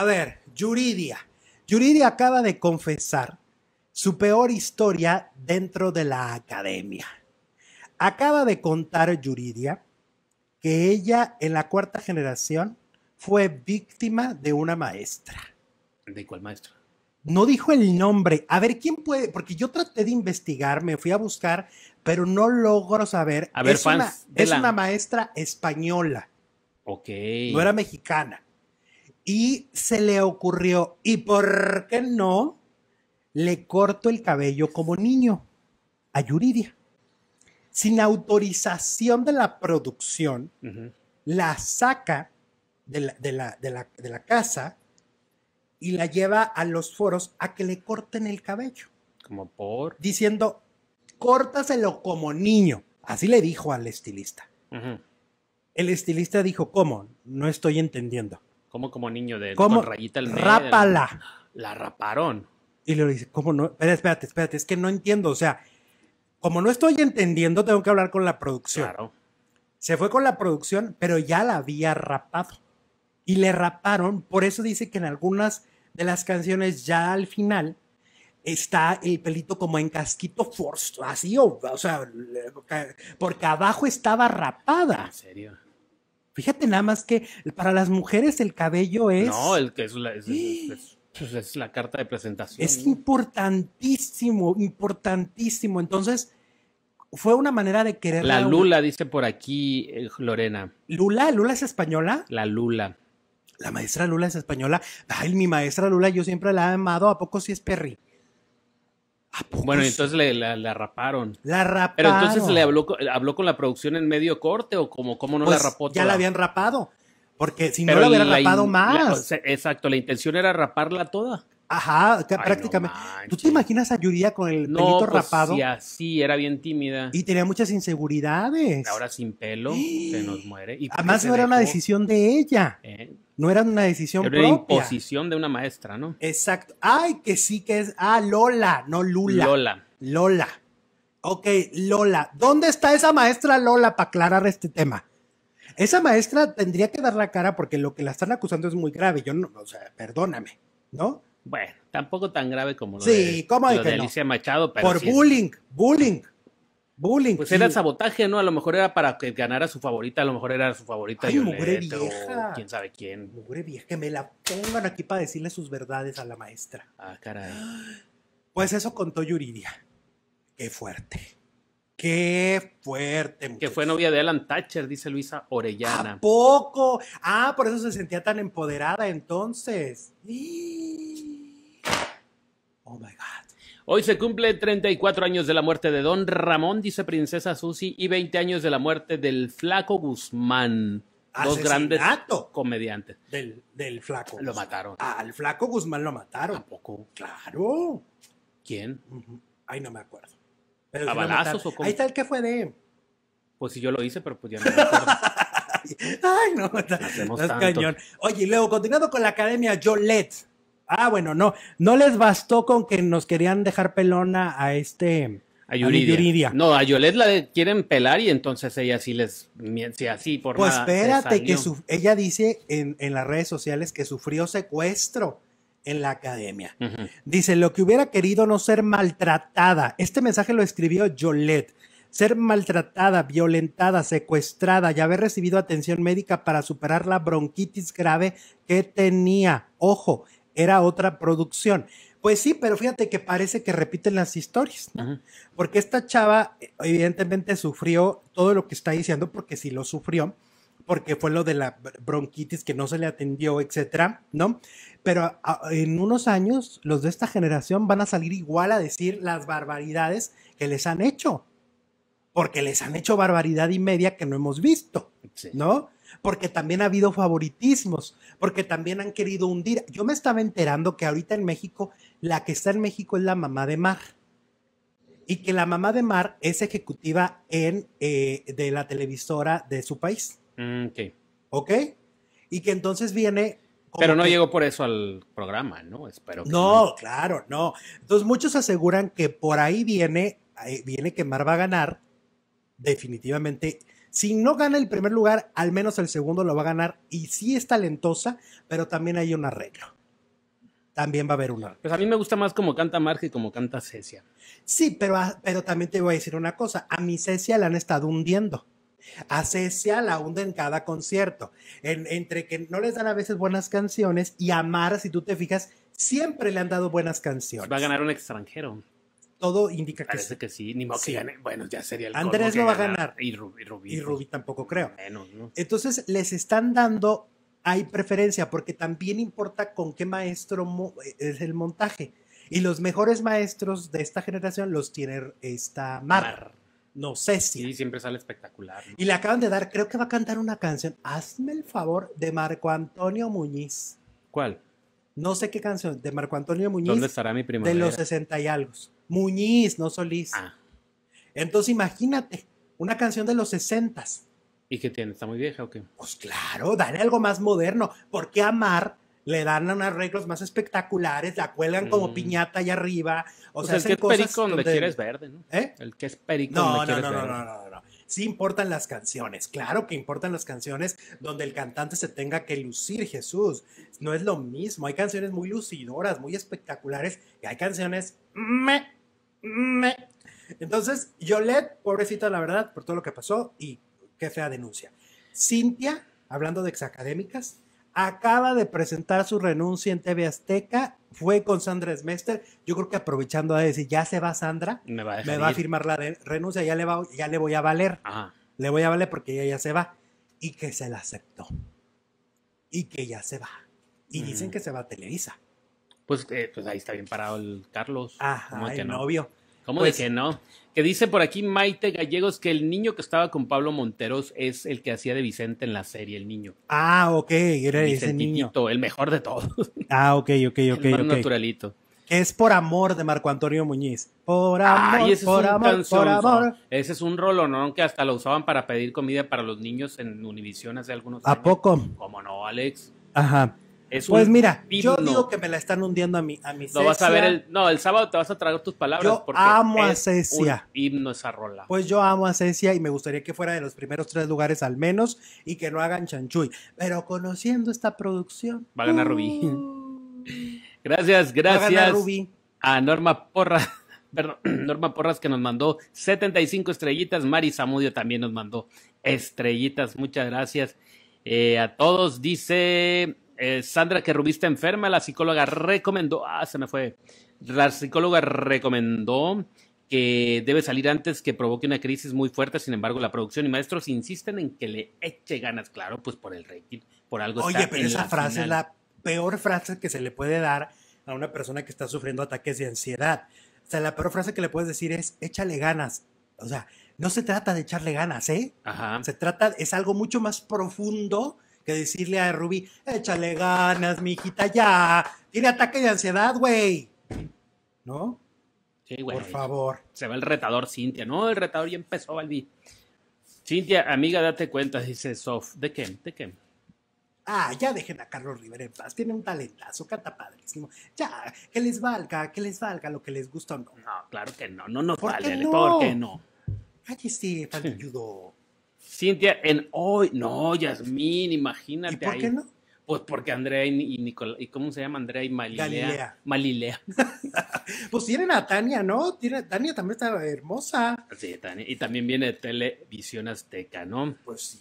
A ver, Yuridia. Yuridia acaba de confesar su peor historia dentro de la academia. Acaba de contar Yuridia que ella en la cuarta generación fue víctima de una maestra. ¿De cuál maestra? No dijo el nombre. A ver, ¿quién puede? Porque yo traté de investigar, me fui a buscar, pero no logro saber. es Una, es una maestra española. Ok. No era mexicana. Y se le ocurrió, ¿y por qué no? Le corto el cabello como niño a Yuridia. Sin autorización de la producción, la saca de la, casa y la lleva a los foros a que le corten el cabello. Como por. Diciendo, córtaselo como niño. Así le dijo al estilista. El estilista dijo, ¿cómo? No estoy entendiendo. ¿Cómo como niño de rayita el medio? Rápala. La, raparon. Y le dice, ¿cómo no? Espérate, espérate, espérate, es que no entiendo. O sea, como no estoy entendiendo, tengo que hablar con la producción. Claro. Se fue con la producción, pero ya la había rapado. Y le raparon, por eso dice que en algunas de las canciones ya al final está el pelito como en casquito forzado, así, o sea, porque abajo estaba rapada. ¿En serio? Fíjate nada más que para las mujeres el cabello es. No, el que es la, ¡Ah! pues, carta de presentación. Es importantísimo, importantísimo. Entonces, fue una manera de querer. La Lula, dice por aquí eh, Lorena. ¿Lula? ¿Lula es española? La Lula. La maestra Lula es española. Ay, mi maestra Lula, yo siempre la he amado. ¿A poco si es Perry? bueno, entonces le, la, raparon. La raparon. Pero entonces le habló, habló con la producción en medio corte o como cómo no la pues, rapó. Ya la habían rapado. Porque si no la hubiera rapado más. exacto, la intención era raparla toda. Ajá, prácticamente. ¿Tú te imaginas a Yuria con el pelito pues, rapado? Sí, sí, era bien tímida. Y tenía muchas inseguridades. Ahora sin pelo, se nos muere. Además, ¿Eh? no era una decisión de ella. No era una decisión propia. Era imposición de una maestra, ¿no? Exacto. Ay, que sí que es. Ah, Lola, no Lula. Lola. Lola. Ok, Lola. ¿Dónde está esa maestra Lola para aclarar este tema? Esa maestra tendría que dar la cara porque lo que la están acusando es muy grave. Yo no, o sea, perdóname, ¿no? Bueno, tampoco tan grave como lo sí, de, ¿cómo Alicia Machado. Por bullying, bullying, bullying. Pues era sabotaje, ¿no? A lo mejor era para que ganara su favorita, a lo mejor era su favorita Ay, Violeta, vieja. quién sabe quién. Mugre vieja, que me la pongan aquí para decirle sus verdades a la maestra. Ah, caray. Pues eso contó Yuridia. Qué fuerte. Qué fuerte. Que fue novia de Alan Thatcher, dice Luisa Orellana. poco? Ah, por eso se sentía tan empoderada entonces. Oh my God. Hoy se cumple 34 años de la muerte de Don Ramón, dice Princesa Susi, y 20 años de la muerte del Flaco Guzmán. dos grandes comediantes. Del, del Flaco. Lo mataron. Al Flaco Guzmán lo mataron. ¿Tampoco? Claro. ¿Quién? Ay, no me acuerdo. ¿A balazos o cómo? Ahí está el que fue de. Pues si yo lo hice, pero pues ya no me acuerdo. Ay, no, no Hacemos Oye, y luego, continuando con la academia Yolet. Ah, bueno, no, no les bastó con que nos querían dejar pelona a este. A Yuridia. No, a Yolet la quieren pelar y entonces ella sí les así por Pues espérate, que ella dice en, las redes sociales que sufrió secuestro en la academia. Dice, lo que hubiera querido no ser maltratada. Este mensaje lo escribió Yolette. Ser maltratada, violentada, secuestrada y haber recibido atención médica para superar la bronquitis grave que tenía. Ojo, era otra producción. Pues sí, pero fíjate que parece que repiten las historias, Porque esta chava evidentemente sufrió todo lo que está diciendo, porque sí lo sufrió, porque fue lo de la bronquitis que no se le atendió, etcétera, ¿no? Pero en unos años los de esta generación van a salir igual a decir las barbaridades que les han hecho, porque les han hecho barbaridad y media que no hemos visto, ¿no? porque también ha habido favoritismos, porque también han querido hundir. Yo me estaba enterando que ahorita en México, la que está en México es la mamá de Mar. Y que la mamá de Mar es ejecutiva en, eh, de la televisora de su país. Mm, ok. ¿Ok? Y que entonces viene pero no llegó por eso al programa, ¿no? Espero. Que no, no, claro, no. Entonces muchos aseguran que por ahí viene, viene que Mar va a ganar definitivamente. Si no gana el primer lugar, al menos el segundo lo va a ganar y sí es talentosa, pero también hay un arreglo. También va a haber un arreglo. Pues a mí me gusta más como canta Marge y como canta Cecia. Sí, ah, pero, también te voy a decir una cosa. A mi Cecia la han estado hundiendo. A Cecia la hunden cada concierto. entre que no les dan a veces buenas canciones y a Mar, si tú te fijas, siempre le han dado buenas pues canciones. Va a ganar un extranjero todo indica que Parece que sí, ni modo Bueno, ya sería el Andrés no va a ganar. Y Rubí, y pues. tampoco creo. Menos, ¿no? Entonces les están dando, hay preferencia, porque también importa con qué maestro eh, es el montaje. Y los mejores maestros de esta generación los tiene esta Mar. No sé si. Sí, siempre sale espectacular. Y le acaban de dar, creo que va a cantar una canción. Hazme el favor de Marco Antonio Muñiz. ¿Cuál? No sé qué canción, de Marco Antonio Muñiz. ¿Dónde estará mi primavera? De los 60 y algo. Muñiz, no Solís. Ah. Entonces imagínate, una canción de los sesentas. ¿Y qué tiene? ¿Está muy vieja o qué? Pues claro, dale algo más moderno. ¿Por porque amar? Le dan unos arreglos más espectaculares, la cuelgan como mm. piñata allá arriba. O, pues sea, el que es perico donde quieres verde, ¿no? El que es perico no, no, no, verde. No, no, no, no. Sí importan las canciones, claro que importan las canciones donde el cantante se tenga que lucir, Jesús. No es lo mismo, hay canciones muy lucidoras, muy espectaculares, y hay canciones... Meh entonces, Yolette, pobrecita, la verdad, por todo lo que pasó y qué fea denuncia. Cintia, hablando de exacadémicas, acaba de presentar su renuncia en TV Azteca. Fue con Sandra Smester. Yo creo que aprovechando a decir, ya se va Sandra, me va a, firmar la renuncia, ya le, voy a valer. Le voy a valer porque ella ya se va. Y que se la aceptó. Y que ya se va. Y dicen mm. que se va a Televisa. Pues, eh, pues, ahí está bien parado el Carlos. Ajá, ah, el novio. ¿Cómo pues de que no? Que dice por aquí Maite Gallegos que el niño que estaba con Pablo Monteros es el que hacía de Vicente en la serie, el niño. Ah, ok, era ese niño. El mejor de todos. Ah, ok, ok, ok. El más naturalito. Es por amor de Marco Antonio Muñiz. Por amor, por, es amor por amor, Ese es un rolón que hasta lo usaban para pedir comida para los niños en Univision hace algunos años. ¿A poco? Como no, Alex. Ajá pues mira, yo digo que me la están hundiendo a mi a mi No vas a ver el no, el sábado te vas a traer tus palabras yo amo a Cecia. Un himno esa rola. Pues yo amo a Cecia y me gustaría que fuera de los primeros tres lugares al menos y que no hagan chanchuy, pero conociendo esta producción va a ganar Rubí. Gracias, uh. gracias. Va a, ganar Rubí. a Norma Porra Perdón, Norma Porras que nos mandó 75 estrellitas, Mari Samudio también nos mandó estrellitas, muchas gracias eh, a todos, dice eh, Sandra, que Rubí enferma, la psicóloga recomendó, ah, se me fue, la psicóloga recomendó que debe salir antes que provoque una crisis muy fuerte. Sin embargo, la producción y maestros insisten en que le eche ganas, claro, pues por el rating, por algo. Oye, pero esa frase es la peor frase que se le puede dar a una persona que está sufriendo ataques de ansiedad. O sea, la peor frase que le puedes decir es échale ganas. O sea, no se trata de echarle ganas, ¿eh? Ajá. Se trata, es algo mucho más profundo que decirle a Ruby, échale ganas, mijita, ya. Tiene ataque de ansiedad, güey. ¿No? Sí, güey. Por favor. Se va el retador, Cintia. No, el retador ya empezó, Balbi. Cintia, amiga, date cuenta, dice Sof. ¿De qué? ¿De qué? Ah, ya dejen a Carlos Rivera en paz. Tiene un talentazo, canta padrísimo. Ya, que les valga, que les valga lo que les gusta o no. No, claro que no, no nos ¿Por Qué no? ¿Por sí, no? el Cintia en hoy. No, Yasmín, imagínate. ¿Y por qué no? Pues porque Andrea y, Nicolás, ¿y cómo se llama Andrea y Malilea? Malilea. pues tienen a Tania, ¿no? Tania también está hermosa. Sí, Tania. Y también viene de Televisión Azteca, ¿no? Pues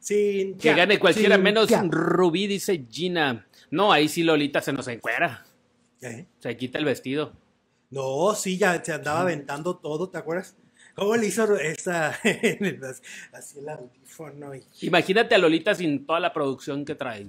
sí. que gane cualquiera menos Rubí, dice Gina. No, ahí sí Lolita se nos encuera. Se quita el vestido. No, sí, ya se andaba aventando todo, ¿te acuerdas? ¿Cómo le hizo esa así el audífono? Imagínate a Lolita sin toda la producción que trae.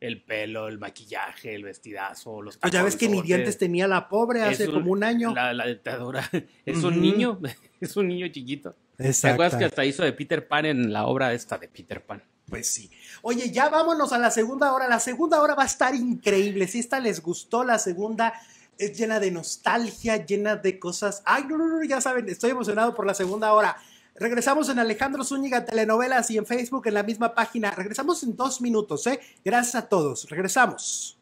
El pelo, el maquillaje, el vestidazo, los ah, ya ves que ni dientes tenía la pobre hace como un año. La, la Es un niño, es un niño chiquito. ¿Te acuerdas que hasta hizo de Peter Pan en la obra esta de Peter Pan? Pues sí. Oye, ya vámonos a la segunda hora. La segunda hora va a estar increíble. Si esta les gustó, la segunda es llena de nostalgia, llena de cosas. Ay, no, no, no, ya saben, estoy emocionado por la segunda hora. Regresamos en Alejandro Zúñiga Telenovelas y en Facebook en la misma página. Regresamos en dos minutos, ¿eh? Gracias a todos. Regresamos.